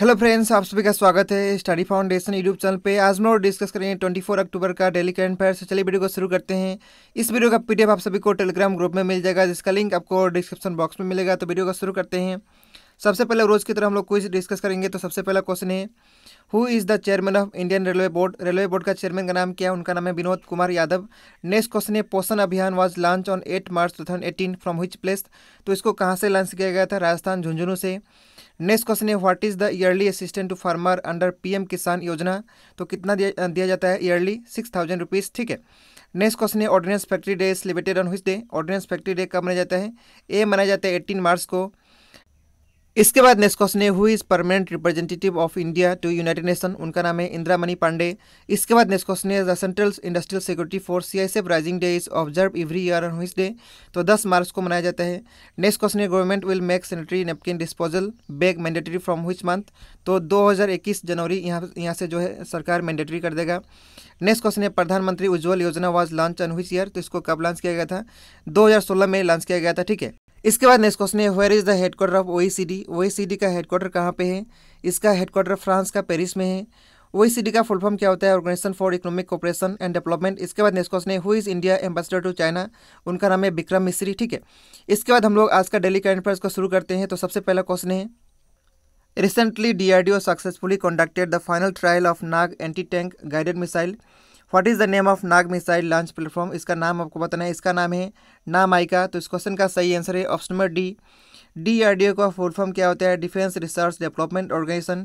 hello friends आप सभी का स्वागत है स्टडी फाउंडेशन यूट्यूब चैनल पे आज मैं और डिस्कस करेंगे 24 अक्टूबर का डेली करंट अफेयर से चलिए वीडियो को शुरू करते हैं इस वीडियो का पीडीएफ आप सभी को टेलीग्राम ग्रुप में मिल जाएगा जिसका लिंक आपको डिस्क्रिप्शन बॉक्स में मिलेगा तो वीडियो को शुरू करते हैं सबसे पहले रोज़ की तरह हम लोग कोई डिस्कस करेंगे तो सबसे पहला क्वेश्चन है who is the chairman of Indian railway board railway board का चेयरमैन का नाम क्या है उनका नाम है विनोद कुमार यादव नेक्स्ट क्वेश्चन है Poshan Abhiyan was launch on eight March two thousand eighteen from which place तो इसको कहाँ से लॉन्च किया गया था राजस्थान झुंझुनू से नेक्स्ट क्वेश्चन है what is the yearly assistant to farmer under PM Kisan Yojana तो कितना दिया, दिया जाता है ईयरली सिक्स थाउजेंड रुपीज़ ठीक है नेक्स्ट क्वेश्चन है ordnance factory day is limited on which day ordnance factory day कब मनाया जाता है ए मनाया जाता है एटीन मार्च को इसके बाद नेक्स्ट क्वेश्चन है who is permanent representative of India to United Nation उनका नाम है इंदिरा मणि पांडे इसके बाद नेक्स्ट क्वेश्चन है the central industrial security force C I raising day is observe every year on which day तो 10 मार्च को मनाया जाता है नेक्स्ट क्वेश्चन है government will make sanitary napkin disposal bag mandatory from which month तो दो जनवरी यहाँ यहाँ से जो है सरकार मैंडेटरी कर देगा नेक्स्ट क्वेश्चन है Pradhanmantri Ujjwala Yojana was launch on हुई ईयर तो इसको कब लॉन्च किया गया था दो में लॉन्च किया गया था ठीक है इसके बाद नेक्स्ट क्वेश्चन है where is the headquarter of OECD OECD का हेडक्वार्टर कहाँ पे है इसका हेडक्वार्टर फ्रांस का पेरिस में है ओईसीडी e का फुल फॉर्म क्या होता है organisation for economic cooperation and development इसके बाद नेक्स्ट क्वेश्चन है who is India ambassador to China उनका नाम है विक्रम मिश्री ठीक है इसके बाद हम लोग आज का डेली करंट अफेयर्स को शुरू करते हैं तो सबसे पहला क्वेश्चन है रिसेंटली ओ successfully conducted the final trial of Nag anti tank guided missile what is the name of Nag missile launch platform इसका नाम आपको बताना है इसका नाम है नाम आइका तो इस क्वेश्चन का सही आंसर है ऑप्शन नंबर डी ओ का फुल फॉर्म क्या होता है डिफेंस रिसर्च डेवलपमेंट ऑर्गेनाइजेशन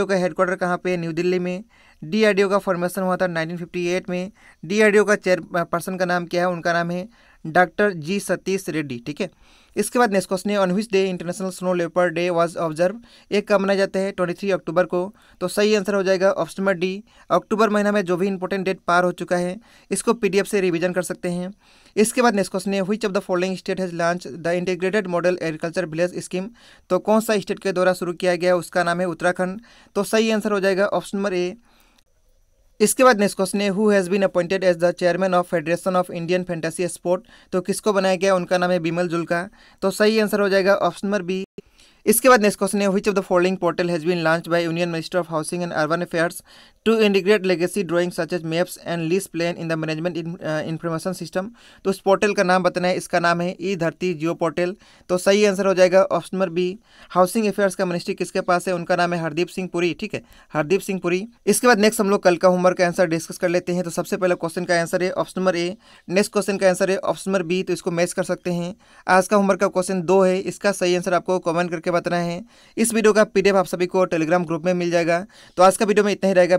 ओ का हेडक्वार्टर कहाँ पे न्यू दिल्ली में ओ का फॉर्मेशन हुआ था 1958 में ओ का चेयर पर्सन का नाम क्या है उनका नाम है डॉक्टर जी सतीश रेड्डी ठीक है इसके बाद नेस्कोस ने on which day international snow leopard day was observe एक का मनाया जाता है ट्वेंटी थ्री अक्टूबर को तो सही आंसर हो जाएगा ऑप्शन नंबर डी अक्टूबर महीना में जो भी इंपॉर्टेंट डेट पार हो चुका है इसको पीडीएफ से रिविजन कर सकते हैं इसके बाद क्वेश्चन ने which of the following state has launch the integrated model agriculture village scheme तो कौन सा स्टेट के द्वारा शुरू किया गया उसका नाम है उत्तराखंड तो सही आंसर हो जाएगा ऑप्शन नंबर ए इसके बाद नेक्स्ट क्वेश्चन है who has been appointed as the chairman of federation of Indian fantasy sport तो किसको बनाया गया उनका नाम है बिमल जुल्का तो सही आंसर हो जाएगा ऑप्शन नंबर बी इसके बाद नेक्स्ट क्वेश्चन है which of the following portal has been launch by union minister of housing and urban affairs to integrate legacy drawing such as maps and lease plan in the management information system तो इस portal का नाम बताना है इसका नाम है ई धरती जियो पोर्टल तो सही आंसर हो जाएगा option number B housing affairs का मिनिस्ट्री किसके पास है उनका नाम है हरदीप सिंह पुरी ठीक है हरदीप सिंह पुरी इसके बाद नेक्स्ट हम लोग कल का होमवर्क का आंसर डिस्कस कर लेते हैं तो सबसे पहला क्वेश्चन का आंसर है option number A next question का आंसर है ऑप्शन नंबर बी तो इसको मैच कर सकते हैं आज का होमवर्क का क्वेश्चन दो है इसका सही आंसर आपको कमेंट करके बताना है इस वीडियो का पी आप सभी को टेलीग्राम ग्रुप में मिल जाएगा तो आज का वीडियो में इतना ही रहेगा